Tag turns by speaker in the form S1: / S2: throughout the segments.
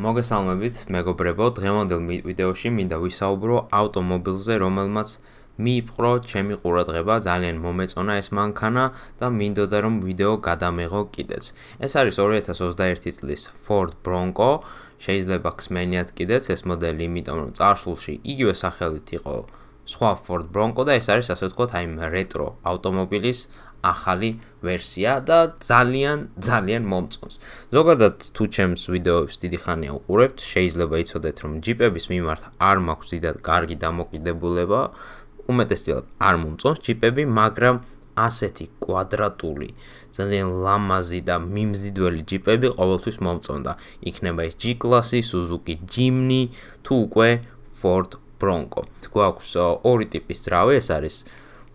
S1: მოგესალმებით მეგობრებო, დღევანდელ ვიდეოში მინდა ვისაუბრო ავტომობილზე, რომელმაც მიიპყრო ჩემი ყურადღება, ძალიან მომეწონა ეს მანქანა და მინდოდა რომ ვიდეო გადამეღო კიდეც. ეს არის 2021 წლის Ford Bronco, შეიძლება ხსმენიათ კიდეც ეს მოდელი, იმიტომ რომ წარსულში იგივე სახელით იყო სხვა Ford Bronco და ეს არის ასე ვთქვათ აი მ რეტრო ავტომობილის ახალი ვერსია და ძალიან ძალიან მომწონს. ზოგადად თუ ჩემს ვიდეოებს დიდი ხანია უყურებთ, შეიძლება იცოდეთ, რომ ჯიპების მიმართ არ მაქვს დიდად კარგი დამოკიდებულება. უმეტესად არ მომწონს ჯიპები, მაგრამ ასეთი კვადრატული, ძალიან ლამაზი და მიმზიდველი ჯიპები ყოველთვის მომწონდა. იქნება ეს G-კლასი, Suzuki Jimny, თუ უკვე Ford Bronco. გვაქვს ორი ტიპის ძრავი, ეს არის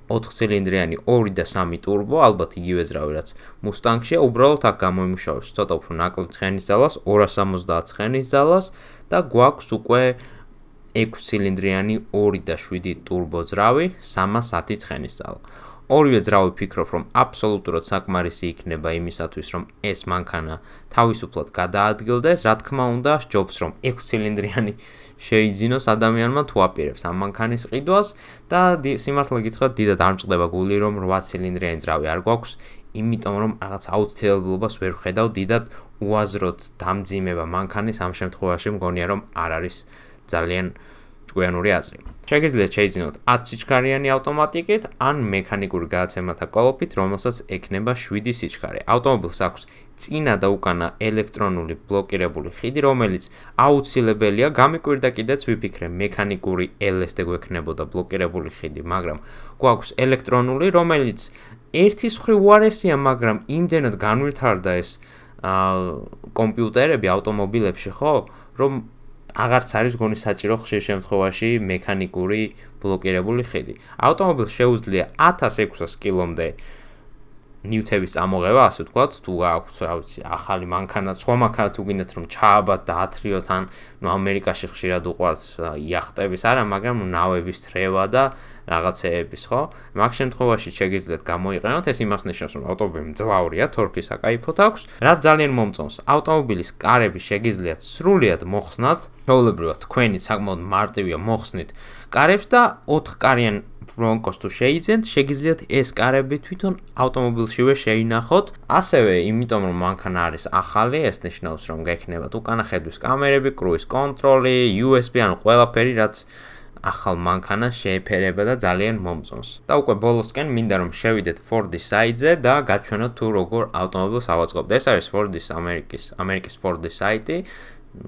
S1: 4-ცილინდრიანი 2 და 3 ტურბო, ალბათ იგივე ძრავი რაც Mustang-ში, უბრალოდ აქ გამოიმუშავებს ცოტა უფრო ნაკლებ ცხენის ძალას, 250 ცხენის ძალას და გვაქვს უკვე 6-ცილინდრიანი 2 და 7 ტურბო ძრავი, 310 ცხენის ძალა. ორივე ძრავი ფიქრობ, რომ აბსოლუტურად საკმარისი იქნება იმისათვის, რომ ეს მანქანა თავისუფლად გადაადგილდეს, რა თქმა უნდა, ჯობს რომ 6-ცილინდრიანი შეიძინოს ადამიანმა თუ აპირებს ამ მანქანის ყიდვას და სიმართლე გითხრათ, დიდად არ მწყდება გული, რომ 8-ცილინდრიანი ძრავი არ გვაქვს, იმიტომ რომ რაღაც აუცილებლობას ვერ ხედავ დიდად უაზროდ დამძიმება მანქანის ამ შემთხვევაში მგონია რომ არ არის ძალიან ჭკვიანური აზრი. შეგიძლიათ შეიძინოთ 10 სიჩქარიანი ავტომატიკით ან მექანიკური გადაცემათა კოლოფით, რომელსაც ექნება 7 სიჩქარე. ავტომობილს აქვს წინა და უკანა ელექტრონული ბლოკირებული ხიდი, რომელიც აუცილებელია. გამიკვირდა კიდეც ვიფიქრე, მექანიკური LSD გვექნებოდა ბლოკირებული ხიდი, მაგრამ გვაქვს ელექტრონული, რომელიც ერთის მხრივ უარესია, მაგრამ იმდენად განვითარდა ეს კომპიუტერები ავტომობილებში, ხო? რომ აღარც არის გონი საჭირო ხშირ შემთხვევაში მექანიკური ბლოკირებული ხედი. ავტომობილს შეუძლია 1600 კმ-მდე ნიუტების წამოღება, ასე ვთქვათ, თუ გააქვთ, რა ვიცი, ახალი მანქანა, სხვა მანქანა თუ გინდათ რომ ჩააბათ და ათრიოთ ან ნუ ამერიკაში ხშირად უყვართ იახტების, არა, მაგრამ ნავების რევა და რაღაცეების, ხო? მაგ შემთხვევაში შეგიძლიათ გამოიყენოთ ეს იმას ნიშნავს, რომ ავტომობილი მძლავრია, თორქის აკაიფოთ აქვს, რა ძალიან მომწონს. ავტომობილის კარები შეგიძლიათ სრულიად მოხსნათ, შეიძლება თქვენი საკმაოდ მარტივია მოხსნით კარებს და 4 კარიან ბრონკოს თუ შეიძლება შეგიძლიათ ეს კარები თვითონ ავტომობილშივე შეინახოთ. ასევე, იმიტომ რომ მანქანა არის ახალი, ეს ნიშნავს რომ გექნებათ უკანა ხედვის კამერები, კრუის კონტროლი, USB ან ყველაფერი რაც ახალ მანქანას შეეფერება და ძალიან მომწონს. და უკვე ბოლოსკენ მინდა რომ შევიდეთ Ford-ის საიტზე და გაჩვენოთ თუ როგორ ავტომობილს ავაწყობთ. ეს არის Ford-ის ამერიკის, ამერიკის Ford-ის საიტი.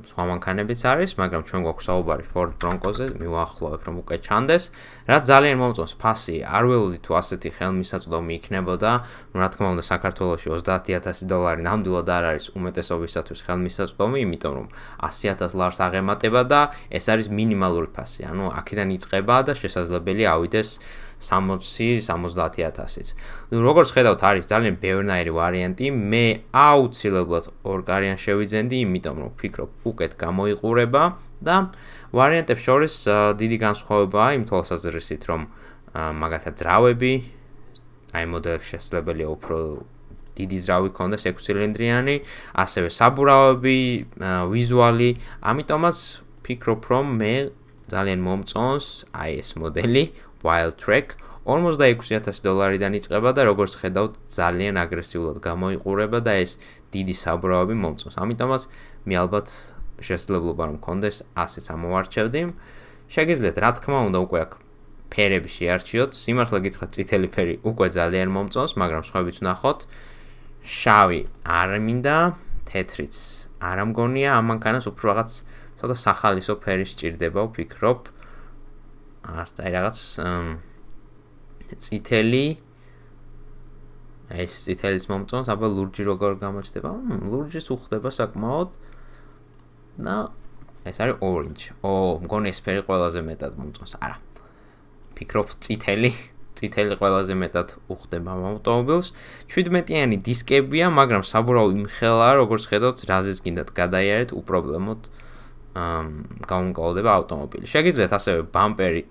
S1: სხვა მანქანებიც არის, მაგრამ ჩვენ გვაქვს საუბარი Ford Bronco-ზე, მივახლავებ რომ უკვე ჩანდეს, რაც ძალიან მომწონს ფასი. არ ველოდი თუ ასეთი ხელმისაწვდომი იქნებოდა, რა თქმა უნდა საქართველოში 30000 დოლარი ნამდვილად არ არის უმეტესობისათვის ხელმისაწვდომი, იმიტომ რომ 100000 ლარს აღემატება და ეს არის მინიმალური ფასი. ანუ აქედან იწყება და შესაძლებელია ავიდეს 60-70000-ის. ნუ როგორც ხედავთ, არის ძალიან ბევრნაირი ვარიანტი. მე აუცილებლად ორგარიან შევიძენდი, იმიტომ რომ ვფიქრობ, უკეთ გამოიყურება და ვარიანტებს შორის დიდი განსხვავებაა იმ თვალსაზრისით, რომ მაგათაც ძრავები აი მოდელში შესაძლებელია უფრო დიდი ძრავი ქონდეს 6 ცილინდრიანი, ასევე საბურავები, ვიზუალი, ამიტომაც ფიქრობ, რომ მე ძალიან მომწონს აი ეს მოდელი Wildtrek 46000 დოლარიდან იწყება და როგორც ხედავთ ძალიან აგრესიულად გამოიყურება და ეს დიდი საბრავები მომწონს. ამიტომაც მე ალბათ შესაძლებლობა რომ კონდეს ასე ამოვარჩევდი. შეგიძლიათ რა თქმა უნდა უკვე აქ ფერები შეარჩიოთ. სიმართლე გითხრათ წითელი ფერი უკვე ძალიან მომწონს, მაგრამ სხვაებიც ნახოთ. შავი არ მინდა. თეთრიც არ ამგონია ამანკანას უფრო რაღაც ცოტა სახალისო ფერი სჭირდება ვფიქრობ არც აი რაღაც წითელი ეს წითელის მომწონს აბა ლურჯი როგორ გამოჩდება ლურჯის უხდება საკმაოდ და ეს არის orange ო მგონი ეს ფერი ყველაზე მეტად მომწონს არა ფიქრობ წითელი წითელი ყველაზე მეტად უხდება ავტომობილს. 17-იანი დისკებია, მაგრამ საბურავი მხელაა, როგორც ხედავთ, რაზეც კიდათ გადაიარეთ უპრობლემოდ აა გამონკლავდება ავტომობილი. შეგიძლიათ ასევე ბამპერი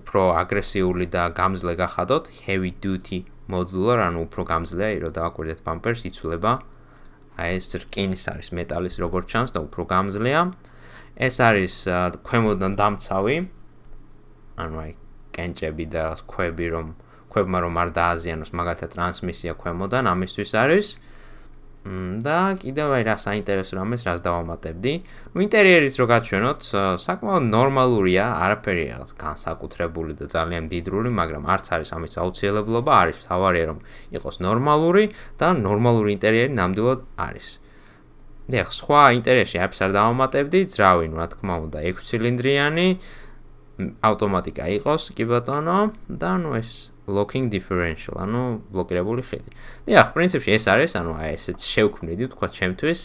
S1: უფრო აგრესიული და გამძლე გახადოთ, heavy duty მოდულარ, ანუ უფრო გამძლეა, რომ დააკვირდეთ ბამპერს, იცვლება. აი ეს რკინის არის მეტალის როგორც ჩანს და უფრო გამძლეა. ეს არის ქვემოდან დამცავი. ანუ აი კენჭები და ხვები რომ ხვებმა რომ არ დააზიანოს მაგათა ტრანსმისია ქვემოდან ამისთვის არის მ და კიდევ რა საინტერესო რამეს რაც დავამატებდი. ნუ ინტერიერიც რო გაჩვენოთ, საკმაოდ ნორმალურია, არაფერი რაღაც განსაკუთრებული და ძალიან დიდრული, მაგრამ არც არის ამის აუცილებლობა, არის თავარია რომ იყოს ნორმალური და ნორმალური ინტერიერი ნამდვილად არის. მე ხ სხვა ინტერიერში აფს არ დავამატებდი, ძრავი, ნუ რა თქმა უნდა, 6 ცილინდრიანი ავტომატიკა იყოს, კი ბატონო, და ნუ ეს locking differential, ანუ ბლოკირებული ხედი. და ახ პრინციპში ეს არის, ანუ აი ესეც შევქმნიდი, თქვა ჩემთვის,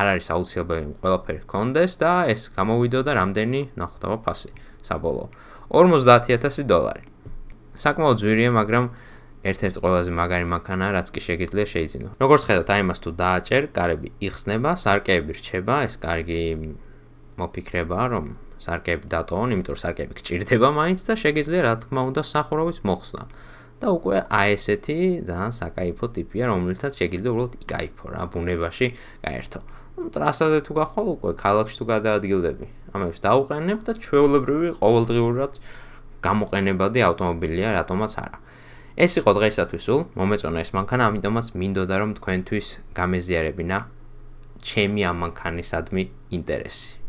S1: არ არის აუცილებელი ყველაფერი კონდეს და ეს გამოვიდო და რამდენი ნახტავა ფასი საბოლოო. 50000 დოლარი. საკმაოდ ძვირია, მაგრამ ერთ-ერთ ყველაზე მაგარი მანქანა რაც კი შეგიძლია შეიძინო. როგორც ხედავთ, აი მას თუ დააჭერ, კარები იხსნება, სარკეები რჩება, ეს კარგი მოფიქრებაა, რომ სარკეები დატოვონ, იმიტომ რომ სარკეები გჭირდება მაინც და შეგიძლია რა თქმა უნდა სახურავის მოხსნა. და უკვე აი ესეთი ძალიან საკაიფო ტიპია, რომელთაც შეგიძლია უბრალოდ იკაიფო რა, ბუნებაში გაერთო. ტრასაზე თუ გახვალ უკვე ქალაქში თუ გადაადგილდები, ამებს დაუყენებ და ჩვეულებრივი ყოველდღიურად გამოყენებადი ავტომობილია, რატომაც არა. ეს იყო დღეისათვის სულ, მომეწონა ეს მანქანა, ამიტომაც მინდოდა რომ თქვენთვის გამეზიარებინა ჩემი ამ მანქანისადმი ინტერესი.